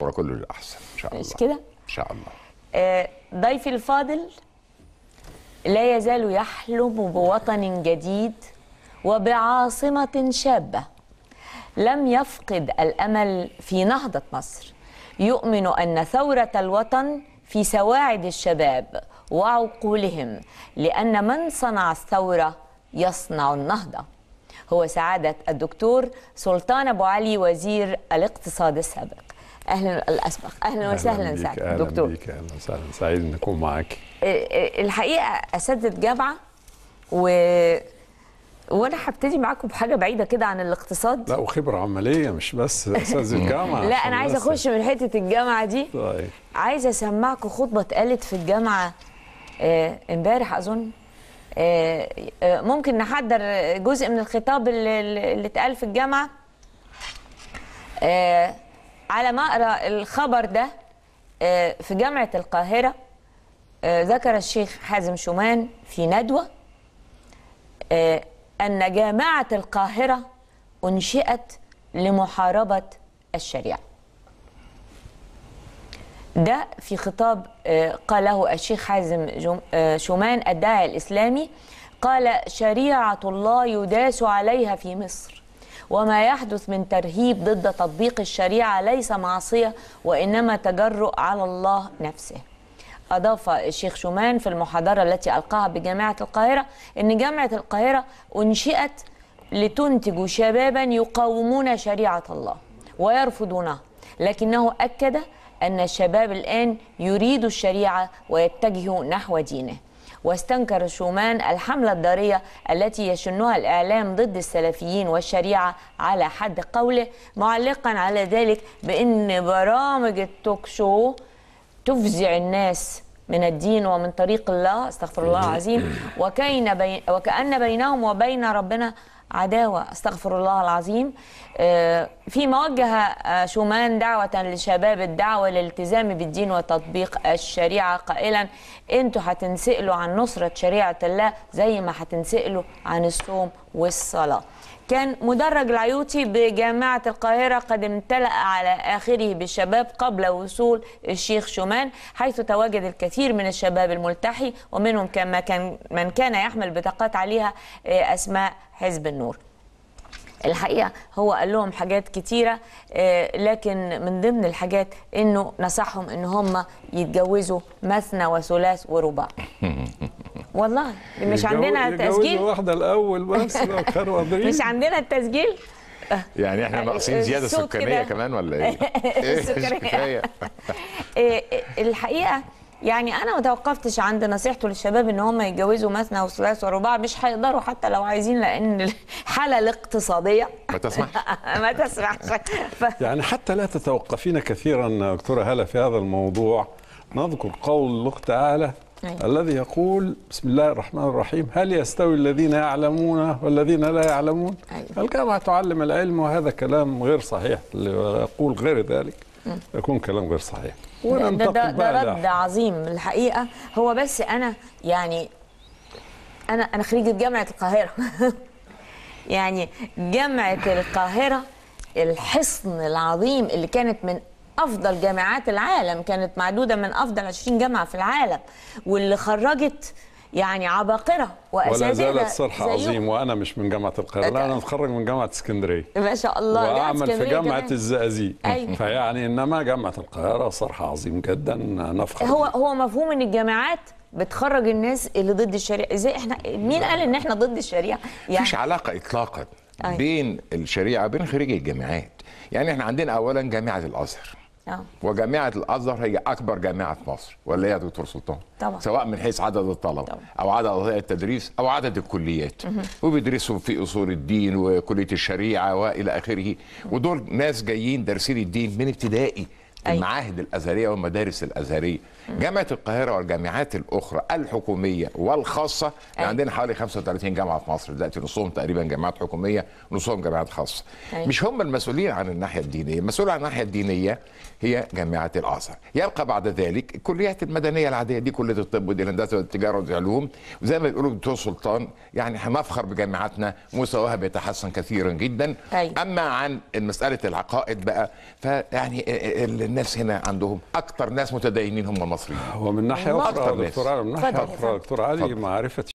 الكوره كله للاحسن ان شاء الله مش كده؟ ان شاء الله آه ضيفي الفاضل لا يزال يحلم بوطن جديد وبعاصمه شابه لم يفقد الامل في نهضه مصر يؤمن ان ثوره الوطن في سواعد الشباب وعقولهم لان من صنع الثوره يصنع النهضه هو سعاده الدكتور سلطان ابو علي وزير الاقتصاد السابق اهلا الاسبق اهلا, وسهلا سعد أهلاً دكتور بيك اهلا وسهلا سعيد ان اكون معاك إيه، إيه، الحقيقه اساتذه جامعه و وانا هبتدي معاكم بحاجه بعيده كده عن الاقتصاد لا وخبره عمليه مش بس اساتذه جامعه لا انا عايزه اخش من حته الجامعه دي طيب عايزه اسمعكم خطبه اتقالت في الجامعه آه، امبارح آه اظن آه آه ممكن نحضر جزء من الخطاب اللي اتقال في الجامعه آه على ما اقرا الخبر ده آه، في جامعه القاهره آه، ذكر الشيخ حازم شومان في ندوه آه، ان جامعه القاهره انشئت لمحاربه الشريعه ده في خطاب قاله الشيخ حازم شومان الداعي الاسلامي قال شريعه الله يداس عليها في مصر وما يحدث من ترهيب ضد تطبيق الشريعة ليس معصية وإنما تجرؤ على الله نفسه أضاف الشيخ شومان في المحاضرة التي ألقاها بجامعة القاهرة أن جامعة القاهرة أنشئت لتنتج شبابا يقاومون شريعة الله ويرفضونها لكنه أكد أن الشباب الآن يريد الشريعة ويتجه نحو دينه واستنكر شومان الحملة الضارية التي يشنها الإعلام ضد السلفيين والشريعة على حد قوله معلقا على ذلك بأن برامج التوك شو تفزع الناس من الدين ومن طريق الله استغفر الله العظيم وكأن وكأن بينهم وبين ربنا عداوة استغفر الله العظيم آه، في موجه آه، شومان دعوة لشباب الدعوة للالتزام بالدين وتطبيق الشريعة قائلا انتوا هتنسألوا عن نصرة شريعة الله زي ما هتنسألوا عن الصوم والصلاة كان مدرج العيوطي بجامعة القاهرة قد امتلأ على آخره بالشباب قبل وصول الشيخ شومان حيث تواجد الكثير من الشباب الملتحي ومنهم كما كان من كان يحمل بطاقات عليها آه، أسماء حزب النور الحقيقه هو قال لهم حاجات كتيره آه، لكن من ضمن الحاجات انه نصحهم ان هم يتجوزوا مثنى وثلاث ورباع والله مش عندنا تسجيل واحده الاول بس مش عندنا التسجيل يعني احنا يعني ناقصين زياده سكانيه كمان ولا ايه؟ السكانيه إيه، إيه، الحقيقه يعني انا ما توقفتش عند نصيحته للشباب ان هم يتجوزوا مثنى وثلاث ورباع مش هيقدروا حتى لو عايزين لان الحاله الاقتصاديه ما تسمحش ما تسمحش ف... يعني حتى لا تتوقفين كثيرا دكتوره هلا في هذا الموضوع نذكر قول الله تعالى أيوة. الذي يقول بسم الله الرحمن الرحيم هل يستوي الذين يعلمون والذين لا يعلمون أيوة. الجامعة تعلم العلم وهذا كلام غير صحيح اللي يقول غير ذلك يكون كلام غير صحيح ده, ده, ده, ده رد عظيم الحقيقة هو بس أنا يعني أنا أنا خريجة جامعة القاهرة يعني جامعة القاهرة الحصن العظيم اللي كانت من افضل جامعات العالم كانت معدوده من افضل 20 جامعه في العالم واللي خرجت يعني عباقره واساتذه ولا زالت صرح عظيم وانا مش من جامعه القاهره لا انا متخرج من جامعه اسكندريه ما شاء الله واعمل في جامعه الزقازيق أيوة. فيعني انما جامعه القاهره صرح عظيم جدا نفخر هو هو مفهوم ان الجامعات بتخرج الناس اللي ضد الشريعه ازاي احنا مين قال ان احنا ضد الشريعه يعني مفيش علاقه اطلاقا أيوة. بين الشريعه بين خريجي الجامعات يعني احنا عندنا اولا جامعه الازهر أوه. وجامعه الازهر هي اكبر جامعه في مصر ولا هي يا دكتور سلطان طبعا. سواء من حيث عدد الطلبه او عدد التدريس او عدد الكليات مه. وبيدرسوا في اصول الدين وكليه الشريعه والى اخره ودول ناس جايين دارسين الدين من ابتدائي أي. المعاهد الازهريه والمدارس الازهريه جامعه القاهره والجامعات الاخرى الحكوميه والخاصه أي. عندنا حوالي 35 جامعه في مصر دلوقتي نصهم تقريبا جامعات حكوميه نصهم جامعات خاصه أي. مش هم المسؤولين عن الناحيه الدينيه المسؤول عن الناحيه الدينيه هي جامعه الازهر يبقى بعد ذلك الكليات المدنيه العاديه دي كليه الطب ودي الهندسه والتجاره والعلوم وزي ما بيقولوا الدكتور سلطان يعني احنا نفخر بجامعاتنا مستواها بيتحسن كثيرا جدا أي. اما عن مساله العقائد بقى فيعني الناس هنا عندهم اكثر ناس متدينين هم المصريين ومن ناحيه اخرى دكتور من ناحيه اخرى دكتور علي معرفه